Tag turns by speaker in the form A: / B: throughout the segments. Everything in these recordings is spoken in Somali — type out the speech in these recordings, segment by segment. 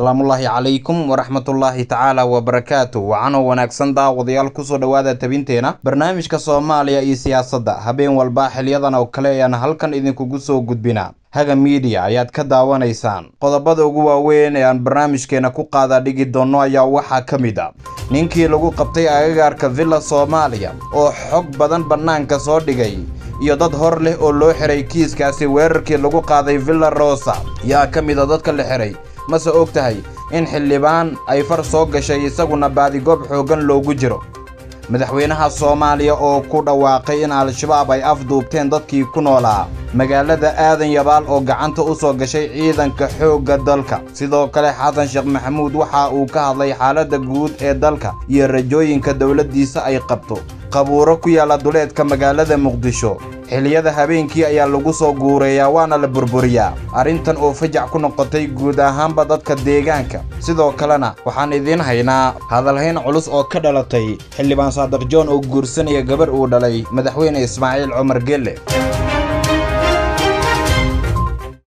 A: asalaamullaahi calaykum waraxmatullaahi tacaala wabarakaatu wacanoo wanaagsan daawadayaal kusoo dhowaada tebinteena barnaamijka soomaaliya iyo siyaasadda habeen walba xilyadan oo kale ayaan halkan idinkugu soo gudbinaa haga miidiya ayaad ka daawanaysaan qodobada ugu waaweyn ee aan barnaamijkeena ku qaadaa dhigi doonno ayaa waxaa ka mid a ninkii lagu qabtay agagaarka villa soomaaliya oo xog badan bannaanka soo dhigay iyo dad hor leh oo loo xiray kiiskaasi weerarkii lagu qaaday villa rosa yaa ka mid a dadka la xidhay mase og tahay in xildhibaan ay far soo gashay isaguna baadigoob xooggan loogu jiro madaxweynaha soomaaliya oo ku dhawaaqay in al-shabaab ay afduubteen dadkii ku noolaa magaalada aadan yabaal oo gacanta u soo gashay ciidanka xoogga dalka sidoo kale xasan sheekh maxamuud waxa uu ka hadlay xaaladda guud ee dalka iyo rajooyinka dowladdiisa ay qabto qabuuro ku yaalla duleedka magaalada muqdisho xilliyada habeenkii ayaa lagu soo guureeyaa waana la burburiyaa arrintan oo fajac ku noqotay guud ahaanba dadka deegaanka sidoo kalena waxaan idiin haynaa hadalhayn culus oo ka dhalatay xildhibaan saadiq joon oo guursanaya gabarh uu dhalay madaxweyne ismaaciil cumar gelle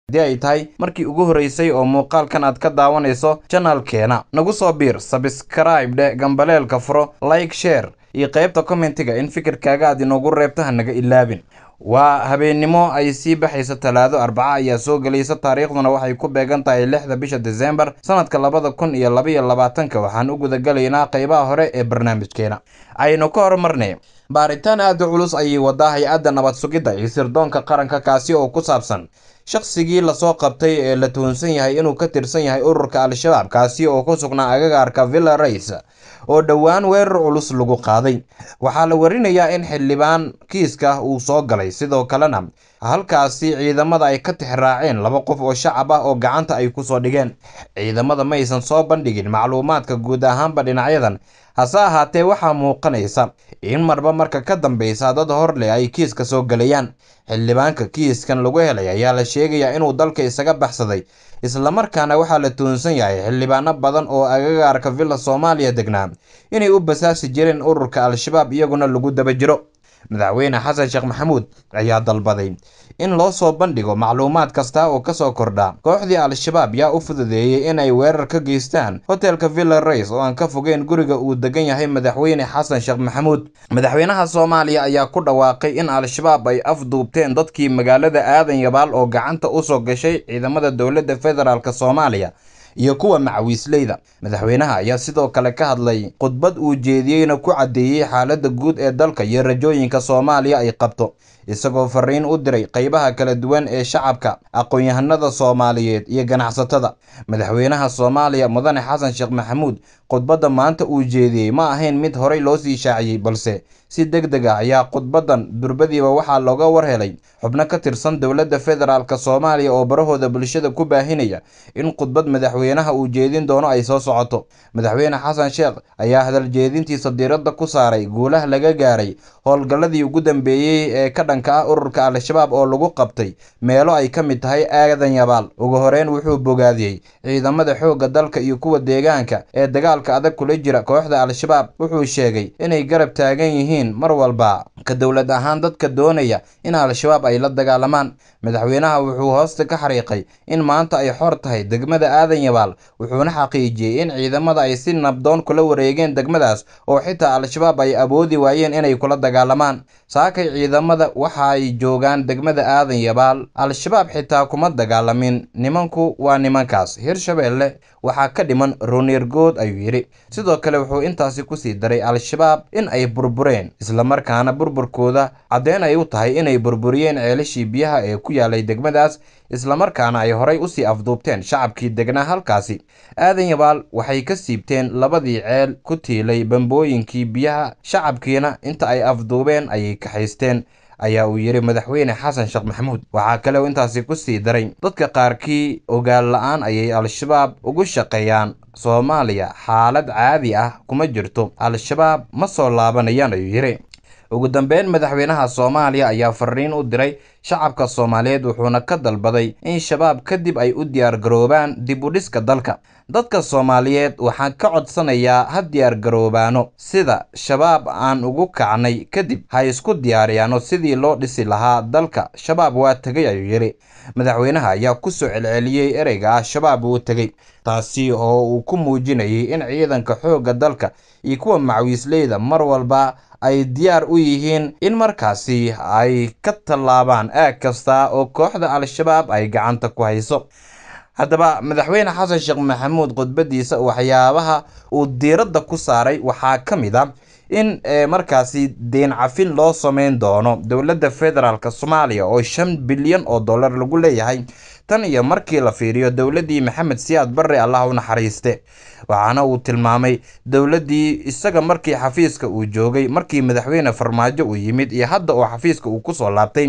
A: haddii ay tahay markii ugu horraysay oo muuqaalkan aad ka daawanayso janalkeena nagu soo biir sabskrayb gambaleelka furo like sheer iyo qaybta kommentiga in fikirkaaga aad inoogu reebto naga ilaabin waa habeennimo ay sii baxaysa talaado arbaca ayaa soo gelaysa taariikhduna waxay ku beegan tahay lixda bisha deseembar sanadka labada kun iyo labaiyo labaatanka waxaan u gudagalaynaa qaybaha hore ee barnaamijkeena aynu ka horumarnay baaritaan aada culus ayay waddaa hay-adda nabad sugidda iyo sirdoonka qaranka kaasi oo ku saabsan shaqsigii lasoo qabtay ee la tuhunsan yahay inuu ka tirsan yahay ururka al-shabaab kaasi oo ku sugnaa agagaarka villa rays oo dhowaan weerar culus lagu qaaday waxaa la warinayaa in xildhibaan kiiska uu soo galay sidoo kalena halkaasi ciidamada ay ka tixraaceen laba qof oo shacab ah oo gacanta ay ku soo dhigeen ciidamada ma aysan soo bandhigin macluumaadka guud ahaanba dhinacyadan hase ahaatee waxaa muuqanaysa in marba marka ka dambaysa dad horleh ay kiiska soo gelayaan xildhibaanka kiiskan lagu helay ayaa la sheegayaa inuu dalka isaga baxsaday islamarkaana waxaa la tuunsan yahay xildhibaano badan oo agagaarka villa soomaaliya degnaa inay u basaasi jireen ururka al-shabaab iyaguna lagu daba jiro madaxweyne xasan sheekh maxamuud ayaa dalbaday in loo soo bandhigo macluumaad kasta oo kasoo kordha kooxdii al-shabaab yaa u fududeeyey inay weerar ka geystaan hotelka villa rays oo aan ka fogeyn guriga uu degan yahay madaxweyne xasan sheekh maxamuud madaxweynaha soomaaliya ayaa ku dhawaaqay in al-shabaab ay af duubteen dadkii magaalada aadan yabaal oo gacanta u soo gashay ciidamada dowladda federaalk soomaaliya iyo kuwa macawiisleyda madaxweynaha ayaa sidoo kale ka hadlay khudbad uu jeediyeyna ku caddeeyey xaaladda guud ee dalka iyo rajooyinka soomaaliya ay qabto isagoo fariin u diray qaybaha kala duwan ee shacabka aqoon-yahanada soomaaliyeed iyo ganacsatada madaxweynaha soomaaliya mudane xasan sheekh maxamuud khudbadda maanta uu jeediyey ma ahayn mid horey sii shaaciyey balse si deg deg ah ayaa khudbaddan durbadiiba waxaa looga war helay xubno ka tirsan dowladda federaalk soomaaliya oo barahooda bulshada ku baahinaya in khudbad madaxweynaha uu jeedin doono ay soo socoto madaxweyne xasan sheekh ayaa hadal jeedintiisa diiradda ku saaray guulaha laga gaaray howlgalladii ugu dambeeyey ee ka dhanka ah ururka al-shabaab oo lagu qabtay meelo ay ka mid tahay aadan yabaal ugu horeyn wuxuu bogaadiyey ciidamada xoogga dalka iyo kuwa deegaanka ee dagaal dagaalka adag kula jira kooxda al-shabaab wuxuu sheegay inay garab taagan yihiin mar walba ka dowlad ahaan dadka doonaya in al-shabaab ay la dagaalamaan madaxweynaha wuxuu hoosta ka xariiqay in maanta ay xor tahay degmada aadan yabaal wuxuuna xaqiijiyey in ciidamada ay si nabdoon kula wareegeen degmadaas oo xitaa al-shabaab ay awoodi waayeen inay kula dagaalamaan saakay ciidamada waxa ay joogaan degmada aadan yabaal al-shabaab xitaa kuma dagaalamin nimanku waa nimankaas hirshabeelle waxaa ka dhiman rooniergood ayuu yidhi sidoo kale wuxuu intaasi kusii daray al-shabaab in ay burbureen islamarkaana burburkooda caddeen ay u tahay inay burburiyeen ceelashii biyaha ee ku yaalay degmadaas islamarkaana ay horay usii afduubteen shacabkii degnaa halkaasi aadan yabaal waxay ka siibteen labadii ceel ku tiilay bambooyinkii biyaha shacabkiina inta ay afduubeen ayay kaxaysteen ayaa uu yidhi madaxweyne xasan sheekh maxamuud waxaa kale u intaasi ku sii daray dadka qaarkii ogaal la-aan ayay al-shabaab ugu shaqeeyaan Soomaaliya xaalad caadi ah kuma jirto Al-shabaab ma soo laabanayaan ayuu yidhi. Ugu dambeyn madaxweynaha Soomaaliya ayaa fariin u diray shacabka soomaaliyeed wuxuuna ka dalbaday in shabaab kadib ay u diyaargaroobaan dib u dhiska dalka dadka soomaaliyeed waxaan ka codsanayaa ha diyaargaroobaano sida shabaab aan ugu kacnay kadib ha isku diyaariyaano sidii loo dhisi lahaa dalka shabaab waa tegay ayuu yidhi madaxweynaha ayaa ku soo celceliyey ereyga ah shabaab uu tegey taasi oo uu ku muujinayay in ciidanka xoogga dalka iyo kuwa macwiisleyda mar walba ay diyaar u yihiin in markaasi ay ka tallaabaan aag kasta oo kooxda al-shabaab ay gacanta ku hayso haddaba madaxweyne xasan sheekh maxamuud khudbadiisa waxyaabaha uu diiradda ku saaray waxaa ka mid a ah in markaasi deen cafin loo sameyn doono dowladda federaalk soomaaliya oo shan bilyan oo dollar lagu leeyahay tan iyo markii la fiiriyo dowladdii maxamed siyaad barre allah u naxariiste waxaana uu tilmaamay dowladdii isaga markii xafiiska uu joogay markii madaxweyne farmaajo uu yimid iyo hadda oo xafiiska uu kusoo laabtay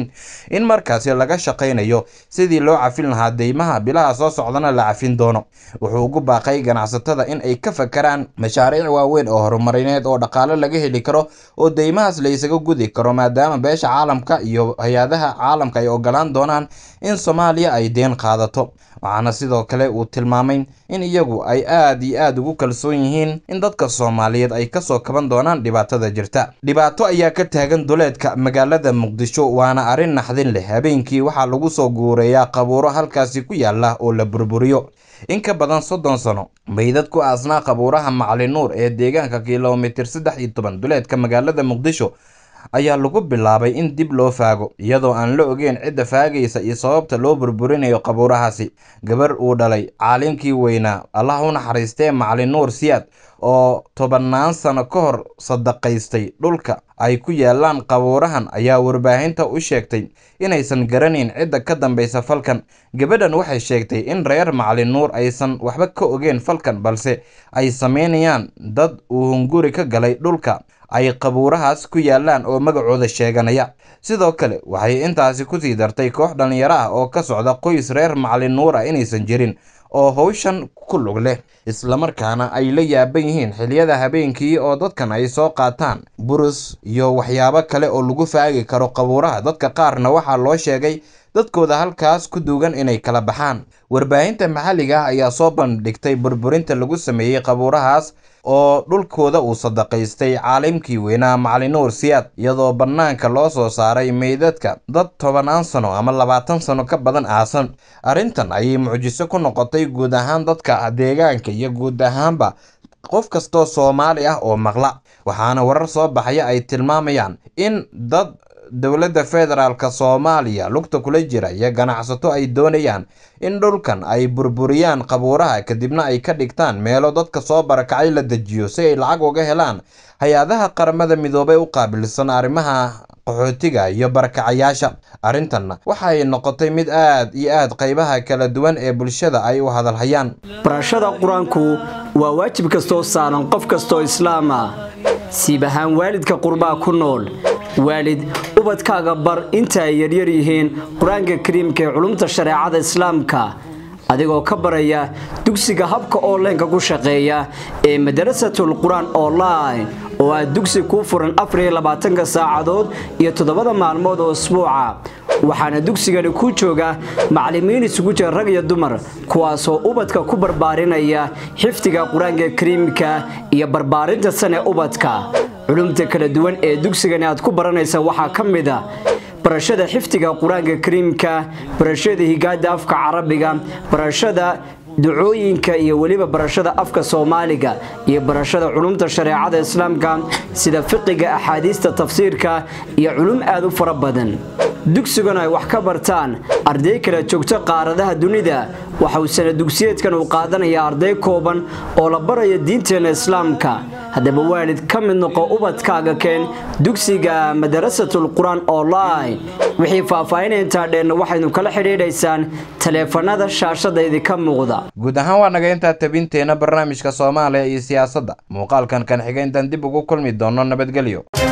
A: in markaasi laga shaqaynayo sidii loo cafin lahaa deymaha bilaha soo socdana la cafin doono wuxuu ugu baaqay ganacsatada in ay ka fakaraan mashaariic waaweyn oo horumarineed oo dhaqaale laga heli karo oo deymahaas laysaga gudi karo maadaama beesha caalamka iyo hay-adaha caalamka ay ogolaan doonaan in soomaaliya ay deen qaadato waxaana sidoo kale uu tilmaamay in iyagu ay aad iyo aad ugu kalsoon yihiin in dadka soomaaliyeed ay ka soo kaban doonaan dhibaatada jirta dhibaato ayaa ka taagan duleedka magaalada muqdisho waana arrin naxdin leh habeenkii waxaa lagu soo guureeyaa qabuuro halkaasi ku yaala oo la burburiyo in ka badan soddon sano bay dadku aasnaa qabuuraha macali nuur ee deegaanka kilomitir saddex iyo toban duleedka magaalada muqdisho ayaa lagu bilaabay in dib loo faago iyadoo aan la ogeyn cidda faagaysa iyo sababta loo burburinayo qabuurahaasi gabarh uu dhalay caalinkii weynaa allah u naxariistee macalin nuur siyaad oo tobannaan sano ka hor sadaqaystay dhulka ay ku yaallaan qabuurahan ayaa warbaahinta u sheegtay inaysan garanayn cidda ka dambaysa falkan gabadhan waxay sheegtay in reer macalin nuur aysan waxba ka ogeen falkan balse ay sameynayaan dad uu hunguri ka galay dhulka ay qabuurahaas ku yaallaan oo magacooda sheeganaya sidoo kale waxay intaasi ku sii dartay koox dhallinyaro ah oo ka socda qoys reer macalin nuura inaysan jirin oo howshan ku lug leh islamarkaana ay la yaaban yihiin xiliyada habeenkii oo dadkan ay soo qaataan burus iyo waxyaabo kale oo lagu faagi karo qabuuraha dadka qaarna waxaa loo sheegay dadkooda halkaas ku duugan inay kala baxaan warbaahinta maxalliga ah ayaa soo bandhigtay burburinta lagu sameeyey qabuurahaas oo dhulkooda uu sadaqaystay caalimkii weynaa macalin nuur siyaad iyadoo bannaanka loo soo saaray meydadka dad tobanaan sano ama labaatan sano ka badan aasan arrintan ayay mucjiso ku noqotay guud ahaan dadka deegaanka iyo guud ahaanba qof kastoo soomaali ah oo maqla waxaana warar soo baxaya ay tilmaamayaan in dad dowladda federaalk soomaaliya lugta kula jira iyo ganacsato ay doonayaan in dhulkan ay burburiyaan qabuuraha kadibna ay ka dhigtaan meelo dadka soo barakacay la dejiyo si ay lacag uga helaan hay-adaha qaramada midoobay u qaabilsan arrimaha qaxootiga iyo barakacayaasha arrintan waxay noqotay mid aad iyo aad qaybaha kala duwan
B: ee bulshada ay u hadalhayaan barashada qur-aanku waa waajib kastoo saaran qof kastoo islaama ah. siib ahaan waalidka qurbaha ku nool waalid ubadkaaga bar inta ay yaryar yihiin qur-aanka kariimka ee culumta shareecada islaamka adigoo ka baraya dugsiga habka onlineka ku shaqeeya ee madarasatul qur-aan online oo aa dugsi kuu furan labaatanka saacadood iyo toddobada maalmood oo isbuuca waxaana dugsigani ku jooga macalimiin isugu jira rag iyo dumar kuwaasoo ubadka ku barbaarinaya xifdiga qur-aanka kariimka iyo barbaarinta sane ubadka culumta kala duwan ee dugsigani aad ku baranaysa waxaa ka mid a ah barashada xifdiga qur-aanka kariimka barashada higaada afka carabiga barashada ducooyinka iyo weliba barashada afka soomaaliga iyo barashada culumta shareecada islaamka sida fiqiga axaadiista tafsiirka iyo culum aad u fara badan dugsigan ay wax ka bartaan arday kala joogto qaaradaha dunida waxa uu sana dugsiyeedkan uu qaadanayaa arday kooban oo la baraya diinteenna islaamka haddaba waalid ka mid noqo ubadkaaga keen dugsiga madarasatul qur-aan online wixii faahfaahineentaa dheen waxaynu kala xidhiidhaysaan taleefanada
A: shaashada idinka muuqda guud ahaan waa nagayntaa intaa barnaamijka soomaaliya iyo siyaasadda muuqaalkan kan xigeentan dib ugu kulmi doonno nabadgelyo